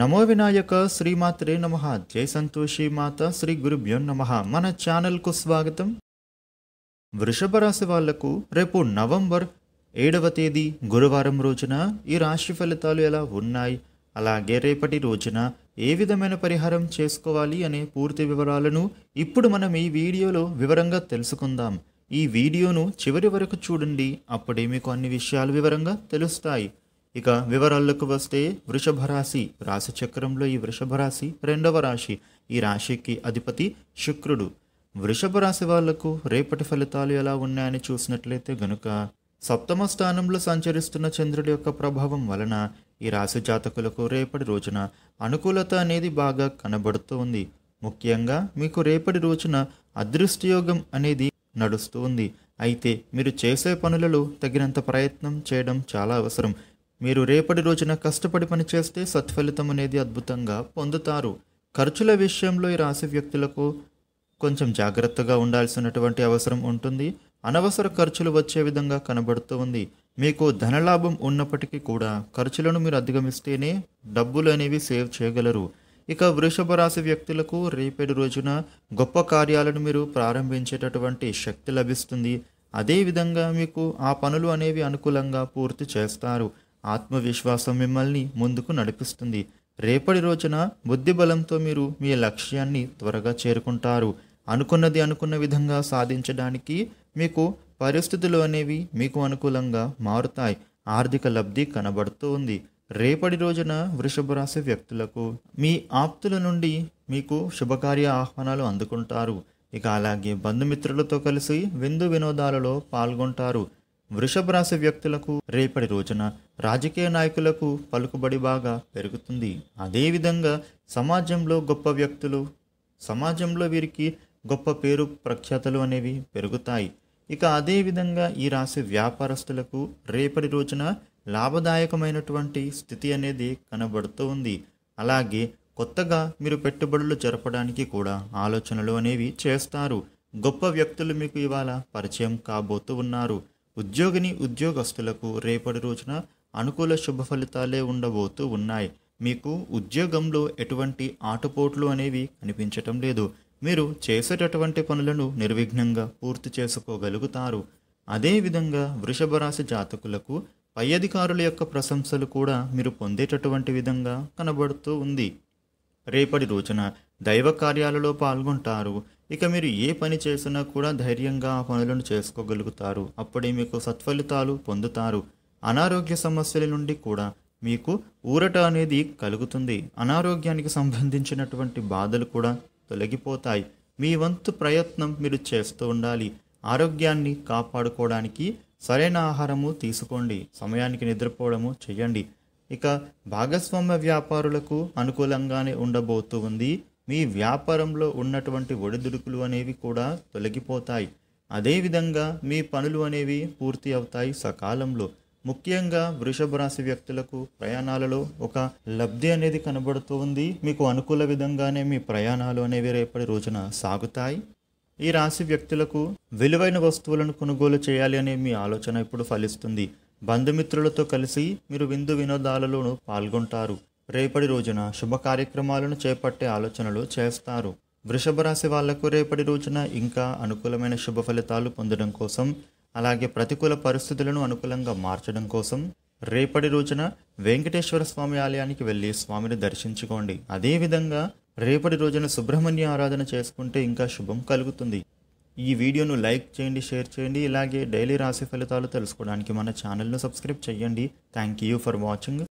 నమో వినాయక శ్రీమాత్రే నమ జై సంతోషి మాత శ్రీ గురుభ్యో నమ మన ఛానల్కు స్వాగతం వృషభ రాశి వాళ్లకు రేపు నవంబర్ ఏడవ తేదీ గురువారం రోజున ఈ రాశి ఫలితాలు ఎలా ఉన్నాయి అలాగే రేపటి రోజున ఏ విధమైన పరిహారం చేసుకోవాలి అనే పూర్తి వివరాలను ఇప్పుడు మనం ఈ వీడియోలో వివరంగా తెలుసుకుందాం ఈ వీడియోను చివరి వరకు చూడండి అప్పుడే మీకు అన్ని విషయాలు వివరంగా తెలుస్తాయి ఇక వివరాలకు వస్తే వృషభ రాశి రాశి చక్రంలో ఈ వృషభ రాశి రెండవ రాశి ఈ రాశికి అధిపతి శుక్రుడు వృషభ రాశి వాళ్లకు రేపటి ఫలితాలు ఎలా ఉన్నాయని చూసినట్లయితే గనుక సప్తమ స్థానంలో సంచరిస్తున్న చంద్రుడి యొక్క ప్రభావం వలన ఈ రాశి జాతకులకు రేపటి రోజున అనుకూలత అనేది బాగా కనబడుతూ ఉంది ముఖ్యంగా మీకు రేపటి రోజున అదృష్టయోగం అనేది నడుస్తూ ఉంది అయితే మీరు చేసే పనులలో తగినంత ప్రయత్నం చేయడం చాలా అవసరం మీరు రేపటి రోజున కష్టపడి పనిచేస్తే సత్ఫలితం అనేది అద్భుతంగా పొందుతారు ఖర్చుల విషయంలో ఈ రాశి వ్యక్తులకు కొంచెం జాగ్రత్తగా ఉండాల్సినటువంటి అవసరం ఉంటుంది అనవసర ఖర్చులు వచ్చే విధంగా కనబడుతూ ఉంది మీకు ధనలాభం ఉన్నప్పటికీ కూడా ఖర్చులను మీరు అధిగమిస్తేనే డబ్బులు అనేవి సేవ్ చేయగలరు ఇక వృషభ రాశి వ్యక్తులకు రేపటి రోజున గొప్ప కార్యాలను మీరు ప్రారంభించేటటువంటి శక్తి లభిస్తుంది అదేవిధంగా మీకు ఆ పనులు అనేవి అనుకూలంగా పూర్తి చేస్తారు ఆత్మవిశ్వాసం మిమ్మల్ని ముందుకు నడిపిస్తుంది రేపటి రోజున బుద్ధిబలంతో మీరు మీ లక్ష్యాన్ని త్వరగా చేరుకుంటారు అనుకున్నది అనుకున్న విధంగా సాధించడానికి మీకు పరిస్థితులు అనేవి మీకు అనుకూలంగా మారుతాయి ఆర్థిక లబ్ధి కనబడుతూ ఉంది రేపటి రోజున వృషభ రాశి వ్యక్తులకు మీ ఆప్తుల నుండి మీకు శుభకార్య ఆహ్వానాలు అందుకుంటారు ఇక అలాగే బంధుమిత్రులతో కలిసి విందు వినోదాలలో పాల్గొంటారు వృషభ రాశి వ్యక్తులకు రేపటి రోజున రాజకీయ నాయకులకు పలుకుబడి బాగా పెరుగుతుంది అదేవిధంగా సమాజంలో గొప్ప వ్యక్తులు సమాజంలో వీరికి గొప్ప పేరు ప్రఖ్యాతలు అనేవి పెరుగుతాయి ఇక అదేవిధంగా ఈ రాశి వ్యాపారస్తులకు రేపటి రోజున లాభదాయకమైనటువంటి స్థితి అనేది కనబడుతూ ఉంది అలాగే కొత్తగా మీరు పెట్టుబడులు జరపడానికి కూడా ఆలోచనలు అనేవి చేస్తారు గొప్ప వ్యక్తులు మీకు ఇవాళ పరిచయం కాబోతూ ఉన్నారు ఉద్యోగిని ఉద్యోగస్తులకు రేపటి రోజున అనుకూల శుభ ఫలితాలే ఉండబోతూ ఉన్నాయి మీకు ఉద్యోగంలో ఎటువంటి ఆటపోట్లు అనేవి కనిపించటం లేదు మీరు చేసేటటువంటి పనులను నిర్విఘ్నంగా పూర్తి చేసుకోగలుగుతారు అదేవిధంగా వృషభ రాశి జాతకులకు పై అధికారుల యొక్క ప్రశంసలు కూడా మీరు పొందేటటువంటి విధంగా కనబడుతూ ఉంది రేపటి రోజున దైవ కార్యాలలో పాల్గొంటారు ఇక మీరు ఏ పని చేసినా కూడా ధైర్యంగా ఆ పనులను చేసుకోగలుగుతారు అప్పుడే మీకు సత్ఫలితాలు పొందుతారు అనారోగ్య సమస్యల నుండి కూడా మీకు ఊరట అనేది కలుగుతుంది అనారోగ్యానికి సంబంధించినటువంటి బాధలు కూడా తొలగిపోతాయి మీ వంతు ప్రయత్నం మీరు చేస్తూ ఉండాలి ఆరోగ్యాన్ని కాపాడుకోవడానికి సరైన ఆహారము తీసుకోండి సమయానికి నిద్రపోవడము చేయండి ఇక భాగస్వామ్య వ్యాపారులకు అనుకూలంగానే ఉండబోతూ ఉంది మీ వ్యాపారంలో ఉన్నటువంటి ఒడిదుడుకులు అనేవి కూడా తొలగిపోతాయి అదేవిధంగా మీ పనులు అనేవి పూర్తి అవుతాయి సకాలంలో ముఖ్యంగా వృషభ రాశి వ్యక్తులకు ప్రయాణాలలో ఒక లబ్ధి అనేది కనబడుతూ ఉంది మీకు అనుకూల విధంగానే మీ ప్రయాణాలు అనేవి రేపటి రోజున సాగుతాయి ఈ రాశి వ్యక్తులకు విలువైన వస్తువులను కొనుగోలు చేయాలి అనే మీ ఆలోచన ఇప్పుడు ఫలిస్తుంది బంధుమిత్రులతో కలిసి మీరు విందు వినోదాలలోనూ పాల్గొంటారు రేపటి రోజున శుభ కార్యక్రమాలను చేపట్టే ఆలోచనలు చేస్తారు వృషభ రాశి వాళ్లకు రేపటి రోజున ఇంకా అనుకూలమైన శుభ ఫలితాలు పొందడం కోసం అలాగే ప్రతికూల పరిస్థితులను అనుకూలంగా మార్చడం కోసం రేపటి రోజున వెంకటేశ్వర స్వామి ఆలయానికి వెళ్ళి స్వామిని దర్శించుకోండి అదేవిధంగా రేపటి రోజున సుబ్రహ్మణ్య ఆరాధన చేసుకుంటే ఇంకా శుభం కలుగుతుంది ఈ వీడియోను లైక్ చేయండి షేర్ చేయండి ఇలాగే డైలీ రాశి ఫలితాలు తెలుసుకోవడానికి మన ఛానల్ను సబ్స్క్రైబ్ చేయండి థ్యాంక్ యూ ఫర్ వాచింగ్